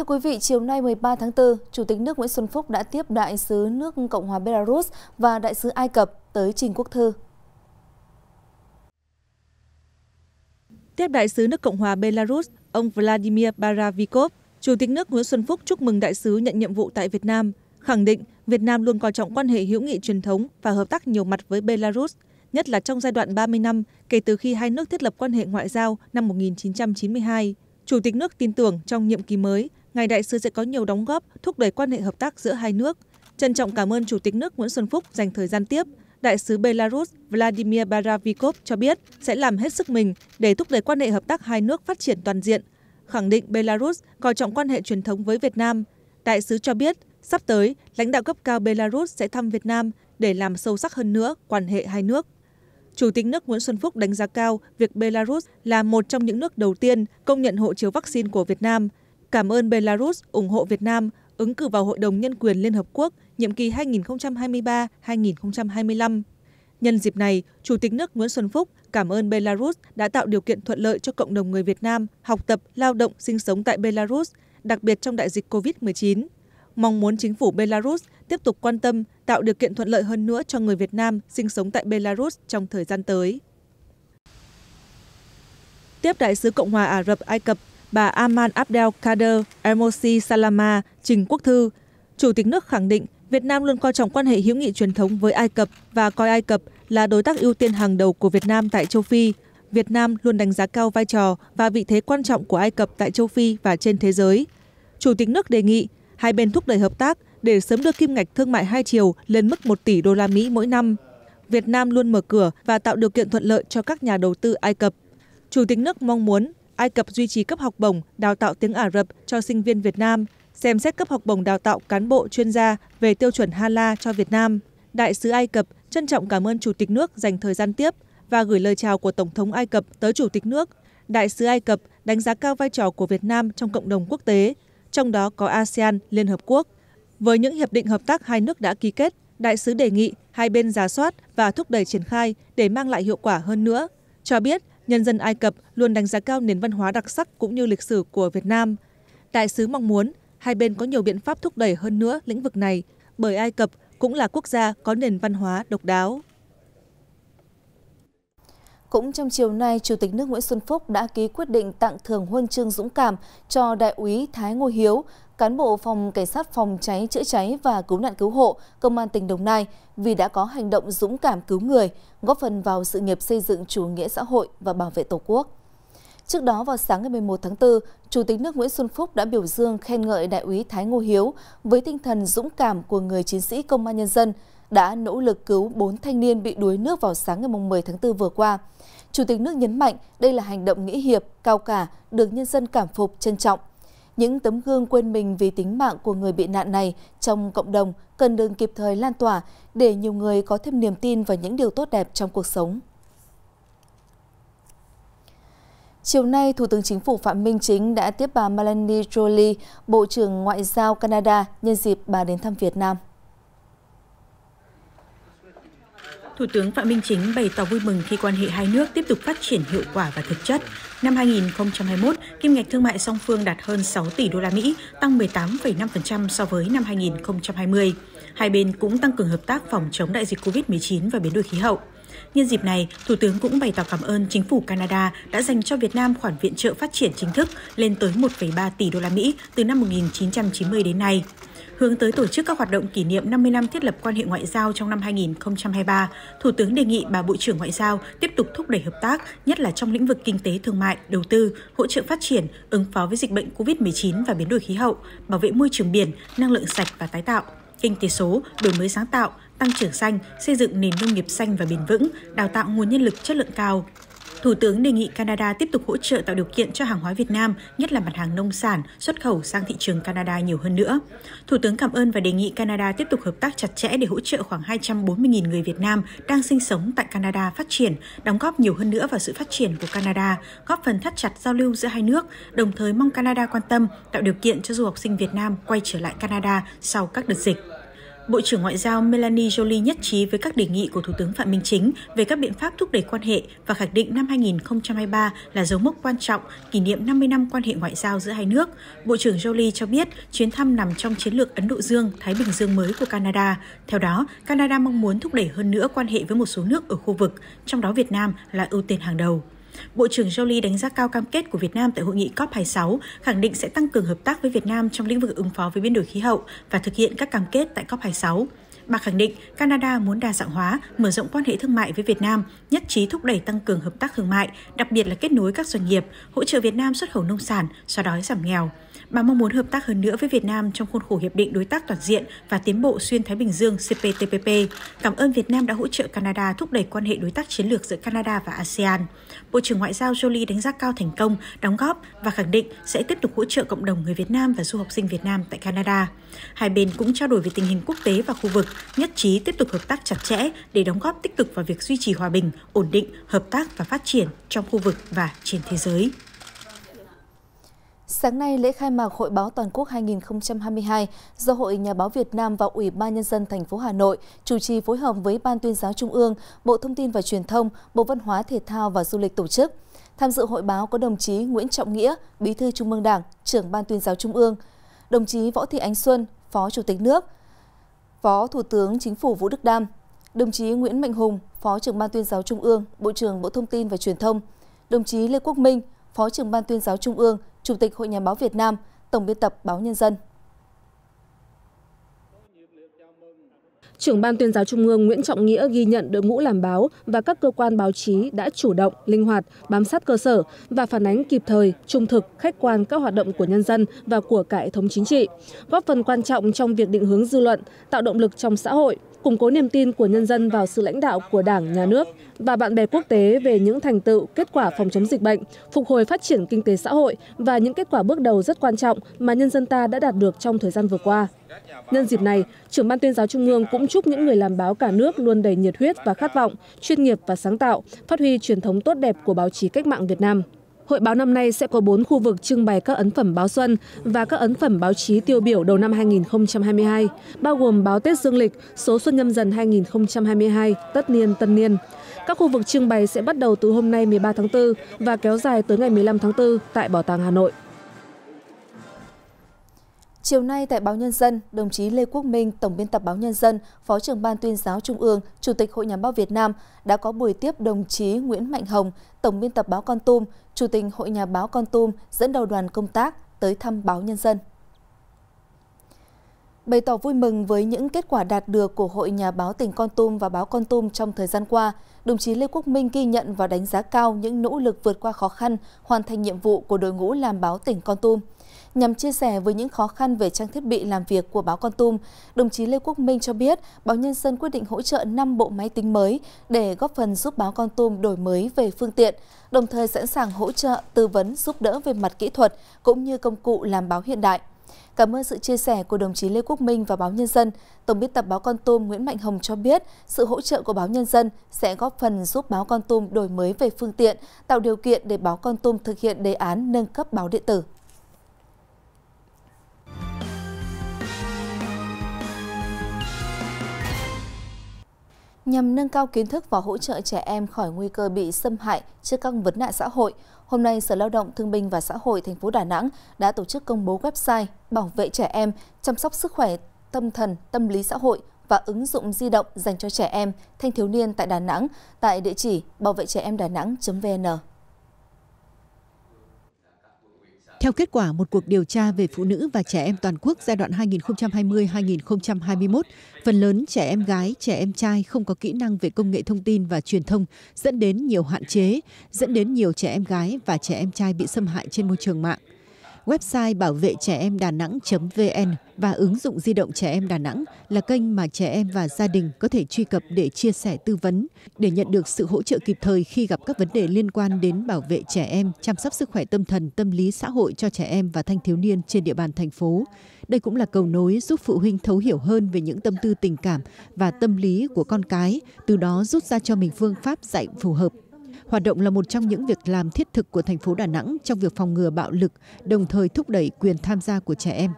Thưa quý vị, chiều nay 13 tháng 4, Chủ tịch nước Nguyễn Xuân Phúc đã tiếp đại sứ nước Cộng hòa Belarus và đại sứ Ai Cập tới Trình Quốc Thư. Tiếp đại sứ nước Cộng hòa Belarus, ông Vladimir Baravikov, Chủ tịch nước Nguyễn Xuân Phúc chúc mừng đại sứ nhận nhiệm vụ tại Việt Nam, khẳng định Việt Nam luôn coi trọng quan hệ hữu nghị truyền thống và hợp tác nhiều mặt với Belarus, nhất là trong giai đoạn 30 năm kể từ khi hai nước thiết lập quan hệ ngoại giao năm 1992. Chủ tịch nước tin tưởng trong nhiệm kỳ mới, ngài đại sứ sẽ có nhiều đóng góp thúc đẩy quan hệ hợp tác giữa hai nước trân trọng cảm ơn chủ tịch nước nguyễn xuân phúc dành thời gian tiếp đại sứ belarus vladimir baravikov cho biết sẽ làm hết sức mình để thúc đẩy quan hệ hợp tác hai nước phát triển toàn diện khẳng định belarus coi trọng quan hệ truyền thống với việt nam đại sứ cho biết sắp tới lãnh đạo cấp cao belarus sẽ thăm việt nam để làm sâu sắc hơn nữa quan hệ hai nước Chủ tịch nước Nguyễn Xuân Phúc đánh giá cao việc Belarus là một trong những nước đầu tiên công nhận hộ chiếu vaccine của Việt Nam, cảm ơn belarus ủng hộ việt nam ứng cử vào hội đồng nhân quyền liên hợp quốc nhiệm kỳ hai nghìn hai mươi ba hai nghìn hai mươi năm nhân dịp này chủ tịch nước nguyễn xuân phúc cảm ơn belarus đã tạo điều kiện thuận lợi cho cộng đồng người việt nam học tập lao động sinh sống tại belarus đặc biệt trong đại dịch covid 19 mong muốn chính phủ belarus tiếp tục quan tâm tạo điều kiện thuận lợi hơn nữa cho người việt nam sinh sống tại belarus trong thời gian tới tiếp đại sứ cộng hòa ả rập ai cập bà aman abdel kader elmosi salama trình quốc thư chủ tịch nước khẳng định việt nam luôn coi trọng quan hệ hữu nghị truyền thống với ai cập và coi ai cập là đối tác ưu tiên hàng đầu của việt nam tại châu phi việt nam luôn đánh giá cao vai trò và vị thế quan trọng của ai cập tại châu phi và trên thế giới chủ tịch nước đề nghị hai bên thúc đẩy hợp tác để sớm đưa kim ngạch thương mại hai chiều lên mức 1 tỷ đô la Mỹ mỗi năm. Việt Nam luôn mở cửa và tạo điều kiện thuận lợi cho các nhà đầu tư Ai Cập. Chủ tịch nước mong muốn ai cập duy trì cấp học bổng đào tạo tiếng ả rập cho sinh viên việt nam xem xét cấp học bổng đào tạo cán bộ chuyên gia về tiêu chuẩn hala cho việt nam đại sứ ai cập trân trọng cảm ơn chủ tịch nước dành thời gian tiếp và gửi lời chào của tổng thống ai cập tới chủ tịch nước đại sứ ai cập đánh giá cao vai trò của việt nam trong cộng đồng quốc tế trong đó có asean liên hợp quốc với những hiệp định hợp tác hai nước đã ký kết đại sứ đề nghị hai bên giả soát và thúc đẩy triển khai để mang lại hiệu quả hơn nữa cho biết nhân dân ai cập luôn đánh giá cao nền văn hóa đặc sắc cũng như lịch sử của việt nam đại sứ mong muốn hai bên có nhiều biện pháp thúc đẩy hơn nữa lĩnh vực này bởi ai cập cũng là quốc gia có nền văn hóa độc đáo cũng trong chiều nay, Chủ tịch nước Nguyễn Xuân Phúc đã ký quyết định tặng thưởng huân chương dũng cảm cho Đại úy Thái Ngô Hiếu, cán bộ phòng cảnh sát phòng cháy chữa cháy và cứu nạn cứu hộ công an tỉnh Đồng Nai vì đã có hành động dũng cảm cứu người, góp phần vào sự nghiệp xây dựng chủ nghĩa xã hội và bảo vệ Tổ quốc. Trước đó vào sáng ngày 11 tháng 4, Chủ tịch nước Nguyễn Xuân Phúc đã biểu dương khen ngợi Đại úy Thái Ngô Hiếu với tinh thần dũng cảm của người chiến sĩ công an nhân dân, đã nỗ lực cứu 4 thanh niên bị đuối nước vào sáng ngày 10 tháng 4 vừa qua. Chủ tịch nước nhấn mạnh đây là hành động nghĩa hiệp, cao cả, được nhân dân cảm phục, trân trọng. Những tấm gương quên mình vì tính mạng của người bị nạn này trong cộng đồng cần được kịp thời lan tỏa để nhiều người có thêm niềm tin vào những điều tốt đẹp trong cuộc sống. Chiều nay, Thủ tướng Chính phủ Phạm Minh Chính đã tiếp bà Melanie Jolie, Bộ trưởng Ngoại giao Canada, nhân dịp bà đến thăm Việt Nam. Thủ tướng Phạm Minh Chính bày tỏ vui mừng khi quan hệ hai nước tiếp tục phát triển hiệu quả và thực chất. Năm 2021, kim ngạch thương mại song phương đạt hơn 6 tỷ đô la Mỹ, tăng 18,5% so với năm 2020. Hai bên cũng tăng cường hợp tác phòng chống đại dịch COVID-19 và biến đổi khí hậu. Nhân dịp này, Thủ tướng cũng bày tỏ cảm ơn chính phủ Canada đã dành cho Việt Nam khoản viện trợ phát triển chính thức lên tới 1,3 tỷ đô la Mỹ từ năm 1990 đến nay hướng tới tổ chức các hoạt động kỷ niệm 50 năm thiết lập quan hệ ngoại giao trong năm 2023, Thủ tướng đề nghị bà Bộ trưởng Ngoại giao tiếp tục thúc đẩy hợp tác, nhất là trong lĩnh vực kinh tế thương mại, đầu tư, hỗ trợ phát triển, ứng phó với dịch bệnh COVID-19 và biến đổi khí hậu, bảo vệ môi trường biển, năng lượng sạch và tái tạo, kinh tế số, đổi mới sáng tạo, tăng trưởng xanh, xây dựng nền nông nghiệp xanh và bền vững, đào tạo nguồn nhân lực chất lượng cao. Thủ tướng đề nghị Canada tiếp tục hỗ trợ tạo điều kiện cho hàng hóa Việt Nam, nhất là mặt hàng nông sản, xuất khẩu sang thị trường Canada nhiều hơn nữa. Thủ tướng cảm ơn và đề nghị Canada tiếp tục hợp tác chặt chẽ để hỗ trợ khoảng 240.000 người Việt Nam đang sinh sống tại Canada phát triển, đóng góp nhiều hơn nữa vào sự phát triển của Canada, góp phần thắt chặt giao lưu giữa hai nước, đồng thời mong Canada quan tâm, tạo điều kiện cho du học sinh Việt Nam quay trở lại Canada sau các đợt dịch. Bộ trưởng Ngoại giao Melanie Jolie nhất trí với các đề nghị của Thủ tướng Phạm Minh Chính về các biện pháp thúc đẩy quan hệ và khẳng định năm 2023 là dấu mốc quan trọng kỷ niệm 50 năm quan hệ ngoại giao giữa hai nước. Bộ trưởng Jolie cho biết chuyến thăm nằm trong chiến lược Ấn Độ Dương-Thái Bình Dương mới của Canada. Theo đó, Canada mong muốn thúc đẩy hơn nữa quan hệ với một số nước ở khu vực, trong đó Việt Nam là ưu tiên hàng đầu. Bộ trưởng Jolie đánh giá cao cam kết của Việt Nam tại hội nghị COP26, khẳng định sẽ tăng cường hợp tác với Việt Nam trong lĩnh vực ứng phó với biến đổi khí hậu và thực hiện các cam kết tại COP26. Bà khẳng định Canada muốn đa dạng hóa, mở rộng quan hệ thương mại với Việt Nam, nhất trí thúc đẩy tăng cường hợp tác thương mại, đặc biệt là kết nối các doanh nghiệp, hỗ trợ Việt Nam xuất khẩu nông sản, xóa đói giảm nghèo bà mong muốn hợp tác hơn nữa với Việt Nam trong khuôn khổ Hiệp định Đối tác Toàn diện và Tiến bộ Xuyên Thái Bình Dương CPTPP. Cảm ơn Việt Nam đã hỗ trợ Canada thúc đẩy quan hệ đối tác chiến lược giữa Canada và ASEAN. Bộ trưởng Ngoại giao Jolie đánh giá cao thành công, đóng góp và khẳng định sẽ tiếp tục hỗ trợ cộng đồng người Việt Nam và du học sinh Việt Nam tại Canada. Hai bên cũng trao đổi về tình hình quốc tế và khu vực, nhất trí tiếp tục hợp tác chặt chẽ để đóng góp tích cực vào việc duy trì hòa bình, ổn định, hợp tác và phát triển trong khu vực và trên thế giới. Sáng nay, lễ khai mạc Hội báo toàn quốc 2022 do Hội Nhà báo Việt Nam và Ủy ban Nhân dân thành phố Hà Nội chủ trì phối hợp với Ban tuyên giáo Trung ương, Bộ Thông tin và Truyền thông, Bộ Văn hóa Thể thao và Du lịch tổ chức. Tham dự hội báo có đồng chí Nguyễn Trọng Nghĩa, Bí thư Trung ương Đảng, trưởng Ban tuyên giáo Trung ương, đồng chí Võ Thị Ánh Xuân, Phó Chủ tịch nước, Phó Thủ tướng Chính phủ Vũ Đức Đam, đồng chí Nguyễn Mạnh Hùng, Phó trưởng Ban tuyên giáo Trung ương, Bộ trưởng Bộ Thông tin và Truyền thông, đồng chí Lê Quốc Minh, Phó trưởng Ban tuyên giáo Trung ương, Chủ tịch Hội Nhà báo Việt Nam, Tổng biên tập Báo Nhân dân. Trưởng ban tuyên giáo Trung ương Nguyễn Trọng Nghĩa ghi nhận đội ngũ làm báo và các cơ quan báo chí đã chủ động, linh hoạt, bám sát cơ sở và phản ánh kịp thời, trung thực, khách quan các hoạt động của nhân dân và của cả hệ thống chính trị, góp phần quan trọng trong việc định hướng dư luận, tạo động lực trong xã hội củng cố niềm tin của nhân dân vào sự lãnh đạo của đảng nhà nước và bạn bè quốc tế về những thành tựu kết quả phòng chống dịch bệnh phục hồi phát triển kinh tế xã hội và những kết quả bước đầu rất quan trọng mà nhân dân ta đã đạt được trong thời gian vừa qua nhân dịp này trưởng ban tuyên giáo trung ương cũng chúc những người làm báo cả nước luôn đầy nhiệt huyết và khát vọng chuyên nghiệp và sáng tạo phát huy truyền thống tốt đẹp của báo chí cách mạng việt nam hội báo năm nay sẽ có bốn khu vực trưng bày các ấn phẩm báo xuân và các ấn phẩm báo chí tiêu biểu đầu năm 2022, bao gồm báo tết dương lịch số xuân nhâm dần 2022, tất niên tân niên các khu vực trưng bày sẽ bắt đầu từ hôm nay 13 tháng 4 và kéo dài tới ngày 15 tháng 4 tại bảo tàng hà nội Chiều nay tại Báo Nhân dân, đồng chí Lê Quốc Minh, Tổng biên tập Báo Nhân dân, Phó trưởng Ban tuyên giáo Trung ương, Chủ tịch Hội Nhà báo Việt Nam đã có buổi tiếp đồng chí Nguyễn Mạnh Hồng, Tổng biên tập Báo Con Tum, Chủ tịch Hội Nhà báo Con Tum dẫn đầu đoàn công tác tới thăm Báo Nhân dân. Bày tỏ vui mừng với những kết quả đạt được của Hội Nhà báo tỉnh Con Tum và báo Con Tum trong thời gian qua, đồng chí Lê Quốc Minh ghi nhận và đánh giá cao những nỗ lực vượt qua khó khăn, hoàn thành nhiệm vụ của đội ngũ làm báo tỉnh Con Tum – Nhằm chia sẻ với những khó khăn về trang thiết bị làm việc của báo Con Tum, đồng chí Lê Quốc Minh cho biết báo Nhân dân quyết định hỗ trợ 5 bộ máy tính mới để góp phần giúp báo Con Tum đổi mới về phương tiện, đồng thời sẵn sàng hỗ trợ, tư vấn, giúp đỡ về mặt kỹ thuật cũng như công cụ làm báo hiện đại. Cảm ơn sự chia sẻ của đồng chí Lê Quốc Minh và báo Nhân dân. Tổng biên tập báo Con Tum Nguyễn Mạnh Hồng cho biết, sự hỗ trợ của báo Nhân dân sẽ góp phần giúp báo Con Tum đổi mới về phương tiện, tạo điều kiện để báo Con Tum thực hiện đề án nâng cấp báo điện tử. Nhằm nâng cao kiến thức và hỗ trợ trẻ em khỏi nguy cơ bị xâm hại trước các vấn nạn xã hội, hôm nay Sở Lao động Thương binh và Xã hội thành phố Đà Nẵng đã tổ chức công bố website bảo vệ trẻ em, chăm sóc sức khỏe tâm thần, tâm lý xã hội và ứng dụng di động dành cho trẻ em, thanh thiếu niên tại Đà Nẵng tại địa chỉ bảo vệ trẻ em đà nẵng.vn. Theo kết quả một cuộc điều tra về phụ nữ và trẻ em toàn quốc giai đoạn 2020-2021, phần lớn trẻ em gái, trẻ em trai không có kỹ năng về công nghệ thông tin và truyền thông, dẫn đến nhiều hạn chế, dẫn đến nhiều trẻ em gái và trẻ em trai bị xâm hại trên môi trường mạng. Website bảo vệ trẻ em Đà Nẵng.vn và ứng dụng di động trẻ em Đà Nẵng là kênh mà trẻ em và gia đình có thể truy cập để chia sẻ tư vấn, để nhận được sự hỗ trợ kịp thời khi gặp các vấn đề liên quan đến bảo vệ trẻ em, chăm sóc sức khỏe tâm thần, tâm lý xã hội cho trẻ em và thanh thiếu niên trên địa bàn thành phố. Đây cũng là cầu nối giúp phụ huynh thấu hiểu hơn về những tâm tư tình cảm và tâm lý của con cái, từ đó rút ra cho mình phương pháp dạy phù hợp hoạt động là một trong những việc làm thiết thực của thành phố đà nẵng trong việc phòng ngừa bạo lực đồng thời thúc đẩy quyền tham gia của trẻ em